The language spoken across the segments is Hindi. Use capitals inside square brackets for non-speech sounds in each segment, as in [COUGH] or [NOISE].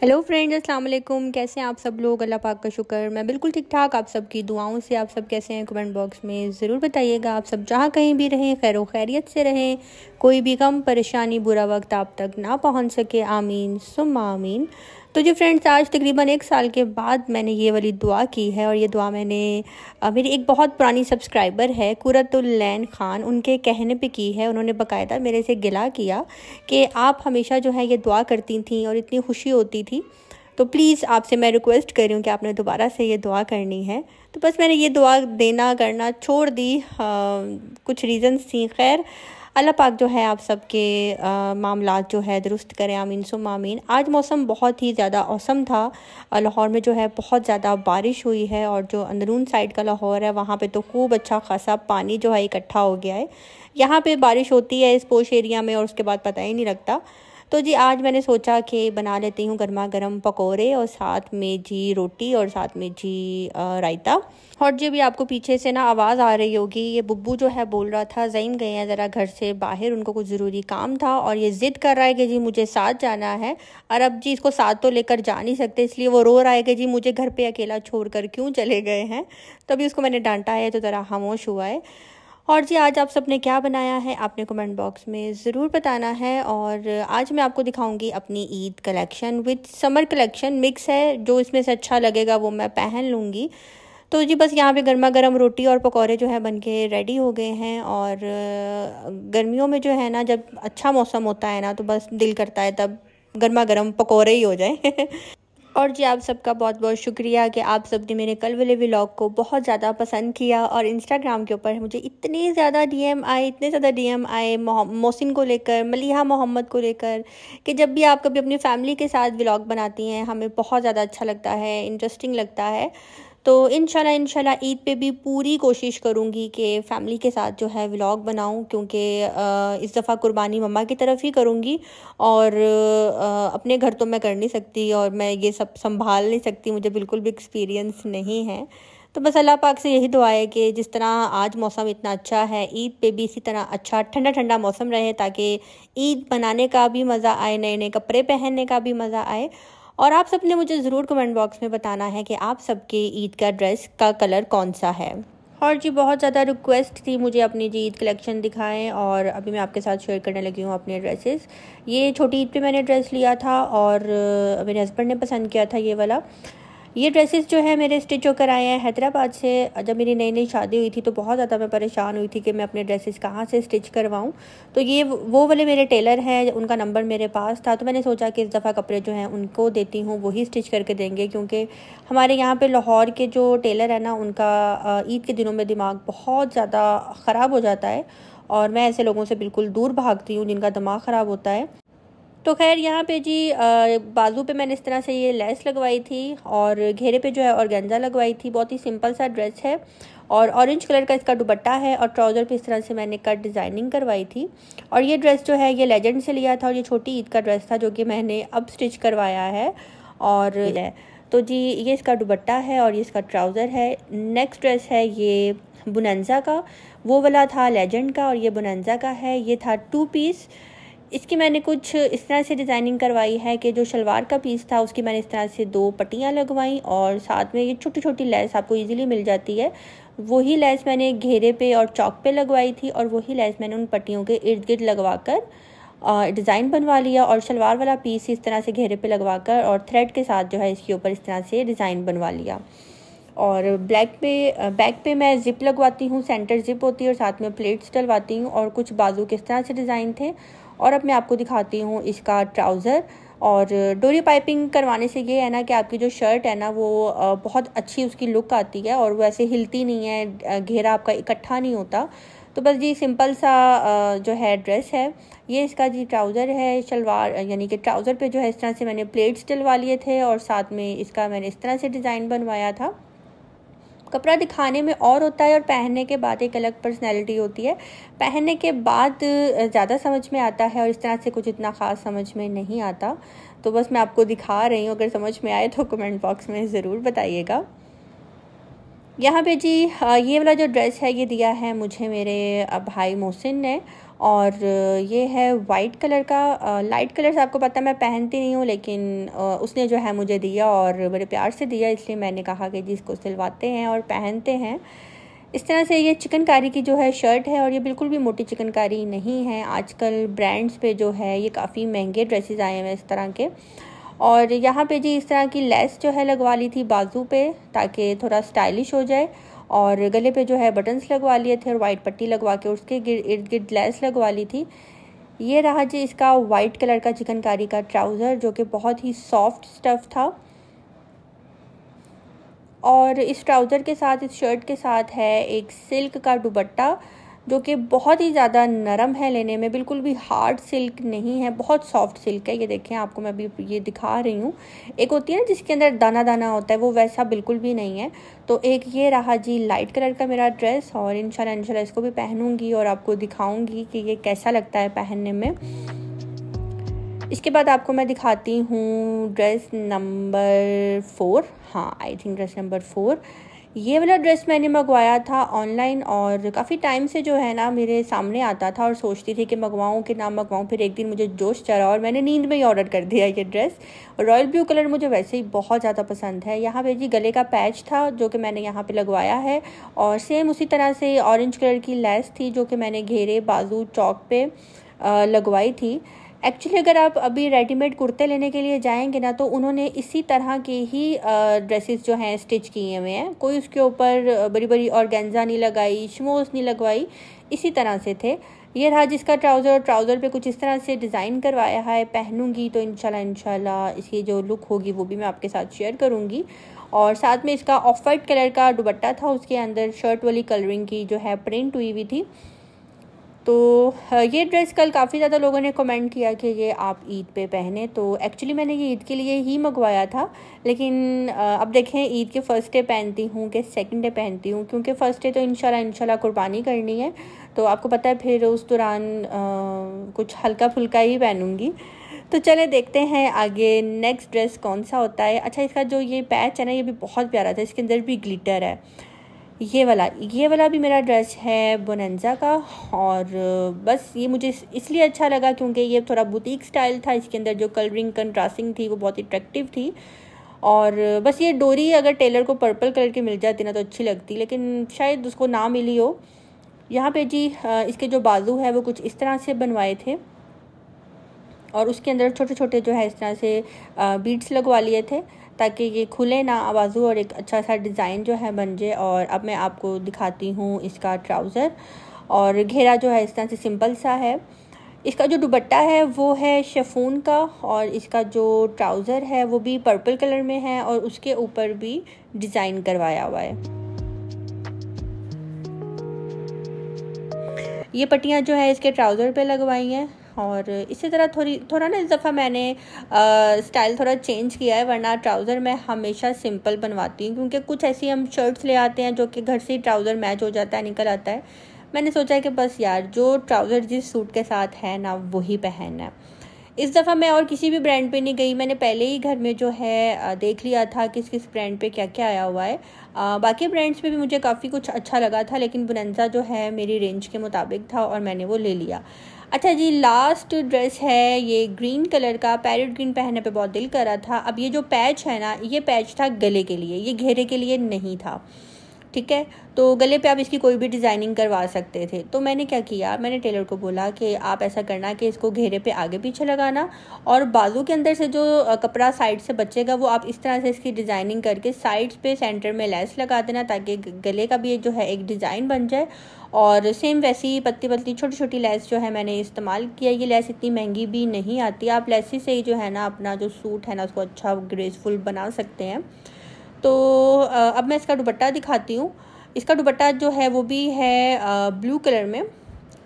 हेलो फ्रेंड्स अस्सलाम वालेकुम कैसे हैं आप सब लोग अल्लाह पाक का शुक्र मैं बिल्कुल ठीक ठाक आप सबकी दुआओं से आप सब कैसे हैं कमेंट बॉक्स में ज़रूर बताइएगा आप सब जहाँ कहीं भी रहें खैर खैरियत से रहें कोई भी गम परेशानी बुरा वक्त आप तक ना पहुँच सके आमीन सुम आमीन तो जी फ्रेंड्स आज तकरीबन एक साल के बाद मैंने ये वाली दुआ की है और ये दुआ मैंने मेरी एक बहुत पुरानी सब्सक्राइबर है कुरतुल्लैन ख़ान उनके कहने पे की है उन्होंने बकायदा मेरे से गिला किया कि आप हमेशा जो है ये दुआ करती थी और इतनी खुशी होती थी तो प्लीज़ आपसे मैं रिक्वेस्ट कर रही हूँ कि आपने दोबारा से ये दुआ करनी है तो बस मैंने ये दुआ देना करना छोड़ दी आ, कुछ रीज़न्स थी खैर अल्लाह पाक जो है आप सबके मामला जो है दुरुस्त करें आमीन सो मामीन आज मौसम बहुत ही ज़्यादा औसम था लाहौर में जो है बहुत ज़्यादा बारिश हुई है और जो अंदरून साइड का लाहौर है वहाँ पे तो खूब अच्छा खासा पानी जो है इकट्ठा हो गया है यहाँ पे बारिश होती है इस पोश एरिया में और उसके बाद पता ही नहीं लगता तो जी आज मैंने सोचा कि बना लेती हूँ गर्मा गर्म पकौड़े और साथ में जी रोटी और साथ में जी रायता और जी अभी आपको पीछे से ना आवाज़ आ रही होगी ये बुब्बू जो है बोल रहा था जईम गए हैं ज़रा घर से बाहर उनको कुछ ज़रूरी काम था और ये ज़िद कर रहा है कि जी मुझे साथ जाना है और अब जी इसको साथ तो लेकर जा नहीं सकते इसलिए वो रो रहा है कि जी मुझे घर पर अकेला छोड़ कर क्यों चले गए हैं तभी तो उसको मैंने डांटा है तो ज़रा खामोश हुआ है और जी आज आप सबने क्या बनाया है आपने कमेंट बॉक्स में ज़रूर बताना है और आज मैं आपको दिखाऊंगी अपनी Eid collection with summer collection mix है जो इसमें से अच्छा लगेगा वो मैं पहन लूँगी तो जी बस यहाँ पे गर्मा गर्म रोटी और पकौड़े जो है बन के रेडी हो गए हैं और गर्मियों में जो है ना जब अच्छा मौसम होता है ना तो बस दिल करता है तब गर्मा गर्म पकौड़े ही हो जाए [LAUGHS] और जी आप सबका बहुत बहुत शुक्रिया कि आप सब ने मेरे कल वाले व्लॉग को बहुत ज़्यादा पसंद किया और इंस्टाग्राम के ऊपर मुझे इतने ज़्यादा डीएम आए इतने ज़्यादा डीएम आए मोहसिन को लेकर मलिहा मोहम्मद को लेकर कि जब भी आप कभी अपनी फैमिली के साथ व्लॉग बनाती हैं हमें बहुत ज़्यादा अच्छा लगता है इंटरेस्टिंग लगता है तो इन शाला ईद पे भी पूरी कोशिश करूँगी कि फ़ैमिली के साथ जो है व्लॉग बनाऊँ क्योंकि इस दफ़ा कुर्बानी मम्मा की तरफ ही करूँगी और अपने घर तो मैं कर नहीं सकती और मैं ये सब संभाल नहीं सकती मुझे बिल्कुल भी एक्सपीरियंस नहीं है तो बस अल्लाह पाक से यही दुआ है कि जिस तरह आज मौसम इतना अच्छा है ईद पे भी इसी तरह अच्छा ठंडा ठंडा मौसम रहे ताकि ईद बनाने का भी मज़ा आए नए नए कपड़े पहनने का भी मज़ा आए और आप सब ने मुझे ज़रूर कमेंट बॉक्स में बताना है कि आप सबके ईद का ड्रेस का कलर कौन सा है और जी बहुत ज़्यादा रिक्वेस्ट थी मुझे अपनी जी ईद कलेक्शन दिखाएं और अभी मैं आपके साथ शेयर करने लगी हूँ अपने ड्रेसेस ये छोटी ईद पे मैंने ड्रेस लिया था और मेरे हस्बैंड ने पसंद किया था ये वाला ये ड्रेसेस जो है मेरे स्टिच होकर आए हैं हैदराबाद से जब मेरी नई नई शादी हुई थी तो बहुत ज़्यादा मैं परेशान हुई थी कि मैं अपने ड्रेसेस कहाँ से स्टिच करवाऊँ तो ये वो वाले मेरे टेलर हैं उनका नंबर मेरे पास था तो मैंने सोचा कि इस दफ़ा कपड़े जो हैं उनको देती हूँ वही स्टिच करके देंगे क्योंकि हमारे यहाँ पर लाहौर के जो टेलर है ना उनका ईद के दिनों में दिमाग बहुत ज़्यादा ख़राब हो जाता है और मैं ऐसे लोगों से बिल्कुल दूर भागती हूँ जिनका दिमाग ख़राब होता है तो खैर यहाँ पे जी बाजू पे मैंने इस तरह से ये लेस लगवाई थी और घेरे पे जो है गेंजा लगवाई थी बहुत ही सिंपल सा ड्रेस है और ऑरेंज कलर का इसका दुबट्टा है और ट्राउज़र पे इस तरह से मैंने कट डिज़ाइनिंग करवाई थी और ये ड्रेस जो है ये लेजेंड से लिया था और ये छोटी ईद का ड्रेस था जो कि मैंने अब स्टिच करवाया है और तो जी ये इसका दुबट्टा है और ये इसका ट्राउज़र है नेक्स्ट ड्रेस है ये बुनंजा का वो वाला था लेजेंड का और ये बुनंजा का है ये था टू पीस इसकी मैंने कुछ इस तरह से डिज़ाइनिंग करवाई है कि जो शलवार का पीस था उसकी मैंने इस तरह से दो पट्टियाँ लगवाई और साथ में ये छोटी छोटी लैस आपको इजीली मिल जाती है वही लैस मैंने घेरे पे और चौक पे लगवाई थी और वही लैस मैंने उन पट्टियों के इर्द गिर्द लगवा कर डिज़ाइन बनवा लिया और शलवार वाला पीस इस तरह से घेरे पे लगवा कर और थ्रेड के साथ जो है इसके ऊपर इस तरह से डिज़ाइन बनवा लिया और ब्लैक पे बैक पे मैं ज़िप लगवाती हूँ सेंटर ज़िप होती है और साथ में प्लेट्स डलवाती हूँ और कुछ बाजू किस तरह से डिज़ाइन थे और अब मैं आपको दिखाती हूँ इसका ट्राउज़र और डोरी पाइपिंग करवाने से ये है ना कि आपकी जो शर्ट है ना वो बहुत अच्छी उसकी लुक आती है और वो ऐसे हिलती नहीं है घेरा आपका इकट्ठा नहीं होता तो बस जी सिंपल सा जो है ड्रेस है ये इसका जी ट्राउज़र है शलवार यानी कि ट्राउज़र पे जो है इस तरह से मैंने प्लेट्स डलवा लिए थे और साथ में इसका मैंने इस तरह से डिज़ाइन बनवाया था कपड़ा दिखाने में और होता है और पहनने के बाद एक अलग पर्सनैलिटी होती है पहनने के बाद ज़्यादा समझ में आता है और इस तरह से कुछ इतना ख़ास समझ में नहीं आता तो बस मैं आपको दिखा रही हूँ अगर समझ में आए तो कमेंट बॉक्स में ज़रूर बताइएगा यहाँ पे जी ये वाला जो ड्रेस है ये दिया है मुझे मेरे भाई मोहसिन ने और ये है वाइट कलर का लाइट कलर्स आपको पता है मैं पहनती नहीं हूँ लेकिन उसने जो है मुझे दिया और बड़े प्यार से दिया इसलिए मैंने कहा कि जिसको सिलवाते हैं और पहनते हैं इस तरह से ये चिकनकारी की जो है शर्ट है और ये बिल्कुल भी मोटी चिकनकारी नहीं है आजकल ब्रांड्स पे जो है ये काफ़ी महंगे ड्रेसेस आए हैं इस तरह के और यहाँ पे जी इस तरह की लेस जो है लगवा ली थी बाजू पे ताकि थोड़ा स्टाइलिश हो जाए और गले पे जो है बटन्स लगवा लिए थे और वाइट पट्टी लगवा के उसके इर्द गिर्द लेस लगवा ली थी ये रहा जी इसका वाइट कलर का चिकनकारी का ट्राउज़र जो कि बहुत ही सॉफ्ट स्टफ़ था और इस ट्राउज़र के साथ इस शर्ट के साथ है एक सिल्क का दुबट्टा जो कि बहुत ही ज़्यादा नरम है लेने में बिल्कुल भी हार्ड सिल्क नहीं है बहुत सॉफ्ट सिल्क है ये देखें आपको मैं अभी ये दिखा रही हूँ एक होती है ना जिसके अंदर दाना दाना होता है वो वैसा बिल्कुल भी नहीं है तो एक ये रहा जी लाइट कलर का मेरा ड्रेस और इन शाला इसको भी पहनूँगी और आपको दिखाऊँगी कि ये कैसा लगता है पहनने में इसके बाद आपको मैं दिखाती हूँ ड्रेस नंबर फोर हाँ I think dress number four ये वाला ड्रेस मैंने मंगवाया था ऑनलाइन और काफ़ी टाइम से जो है ना मेरे सामने आता था और सोचती थी कि मंगवाऊँ कि ना मंगवाऊँ फिर एक दिन मुझे जोश चढ़ा और मैंने नींद में ही ऑर्डर कर दिया ये ड्रेस रॉयल ब्लू कलर मुझे वैसे ही बहुत ज़्यादा पसंद है यहाँ पे जी गले का पैच था जो कि मैंने यहाँ पे लगवाया है और सेम उसी तरह से ऑरेंज कलर की लेस थी जो कि मैंने घेरे बाजू चौक पर लगवाई थी एक्चुअली अगर आप अभी रेडीमेड कुर्ते लेने के लिए जाएंगे ना तो उन्होंने इसी तरह के ही ड्रेसेस जो हैं स्टिच किए हुए हैं कोई उसके ऊपर बड़ी बड़ी गेंजा नहीं लगाई शमोस नहीं लगवाई इसी तरह से थे ये रहा जिसका ट्राउज़र और ट्राउज़र पे कुछ इस तरह से डिज़ाइन करवाया है पहनूंगी तो इनशाला इनशाला इसकी जो लुक होगी वो भी मैं आपके साथ शेयर करूँगी और साथ में इसका ऑफ वाइट कलर का दुबट्टा था उसके अंदर शर्ट वाली कलरिंग की जो है प्रिंट हुई हुई थी तो ये ड्रेस कल काफ़ी ज़्यादा लोगों ने कमेंट किया कि ये आप ईद पे पहने तो एक्चुअली मैंने ये ईद के लिए ही मंगवाया था लेकिन अब देखें ईद के फर्स्ट डे पहनती हूँ कि सेकंड डे पहनती हूँ क्योंकि फ़र्स्ट डे तो इनशाला इनशाला कुर्बानी करनी है तो आपको पता है फिर उस दौरान कुछ हल्का फुल्का ही पहनूँगी तो चले देखते हैं आगे नेक्स्ट ड्रेस कौन सा होता है अच्छा इसका जो ये पैच है ना ये भी बहुत प्यारा था इसके अंदर भी ग्लिटर है ये वाला ये वाला भी मेरा ड्रेस है बोनजा का और बस ये मुझे इसलिए अच्छा लगा क्योंकि ये थोड़ा बुटीक स्टाइल था इसके अंदर जो कलरिंग कंट्रास्टिंग थी वो बहुत अट्रैक्टिव थी और बस ये डोरी अगर टेलर को पर्पल कलर की मिल जाती ना तो अच्छी लगती लेकिन शायद उसको ना मिली हो यहाँ पे जी इसके जो बाजू है वो कुछ इस तरह से बनवाए थे और उसके अंदर छोटे छोटे जो है इस तरह से बीट्स लगवा लिए थे ताकि ये खुले ना आवाज़ू और एक अच्छा सा डिज़ाइन जो है बन जाए और अब मैं आपको दिखाती हूँ इसका ट्राउज़र और घेरा जो है इस तरह से सिंपल सा है इसका जो दुबट्टा है वो है शेफून का और इसका जो ट्राउज़र है वो भी पर्पल कलर में है और उसके ऊपर भी डिज़ाइन करवाया हुआ है ये पट्टियाँ जो है इसके ट्राउज़र पे लगवाई हैं और इसी तरह थोड़ी थोड़ा ना इस दफ़ा मैंने स्टाइल थोड़ा चेंज किया है वरना ट्राउज़र मैं हमेशा सिंपल बनवाती हूँ क्योंकि कुछ ऐसी हम शर्ट्स ले आते हैं जो कि घर से ही ट्राउज़र मैच हो जाता है निकल आता है मैंने सोचा कि बस यार जो ट्राउज़र जिस सूट के साथ है ना वही पहनना है इस दफ़ा मैं और किसी भी ब्रांड पे नहीं गई मैंने पहले ही घर में जो है देख लिया था किस किस ब्रांड पे क्या क्या आया हुआ है आ, बाकी ब्रांड्स पे भी मुझे काफ़ी कुछ अच्छा लगा था लेकिन बुनंजा जो है मेरी रेंज के मुताबिक था और मैंने वो ले लिया अच्छा जी लास्ट ड्रेस है ये ग्रीन कलर का पैरेट ग्रीन पहनने पे बहुत दिल कर रहा था अब ये जो पैच है ना ये पैच था गले के लिए ये घेरे के लिए नहीं था ठीक है तो गले पे आप इसकी कोई भी डिज़ाइनिंग करवा सकते थे तो मैंने क्या किया मैंने टेलर को बोला कि आप ऐसा करना कि इसको घेरे पे आगे पीछे लगाना और बाजू के अंदर से जो कपड़ा साइड से बचेगा वो आप इस तरह से इसकी डिज़ाइनिंग करके साइड्स पे सेंटर में लेस लगा देना ताकि गले का भी जो है एक डिज़ाइन बन जाए और सेम वैसी ही पत्ती छोटी छोटी लेस जो है मैंने इस्तेमाल किया ये लेस इतनी महंगी भी नहीं आती आप लेसी से ही जो है ना अपना जो सूट है ना उसको अच्छा ग्रेसफुल बना सकते हैं तो अब मैं इसका दुपट्टा दिखाती हूँ इसका दुपट्टा जो है वो भी है ब्लू कलर में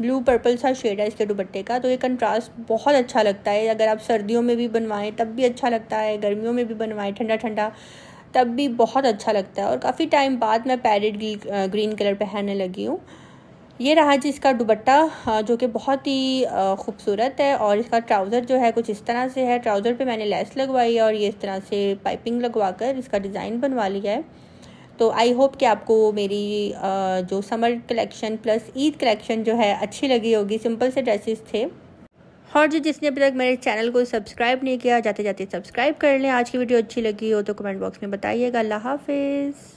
ब्लू पर्पल सा शेड है इसके दुपट्टे का तो ये कंट्रास्ट बहुत अच्छा लगता है अगर आप सर्दियों में भी बनवाएं तब भी अच्छा लगता है गर्मियों में भी बनवाएं ठंडा ठंडा तब भी बहुत अच्छा लगता है और काफ़ी टाइम बाद मैं पैरेट ग्रीन कलर पहनने लगी हूँ ये रहा जी इसका दुबट्टा जो कि बहुत ही खूबसूरत है और इसका ट्राउज़र जो है कुछ इस तरह से है ट्राउज़र पे मैंने लेस लगवाई है और ये इस तरह से पाइपिंग लगवा कर इसका डिज़ाइन बनवा लिया है तो आई होप कि आपको मेरी जो summer collection plus Eid collection जो है अच्छी लगी होगी सिंपल से ड्रेसेस थे और जो जिसने अभी तक मेरे चैनल को सब्सक्राइब नहीं किया जाते जाते सब्सक्राइब कर लें आज की वीडियो अच्छी लगी हो तो कमेंट बॉक्स में बताइएगा अल्लाह हाफिज़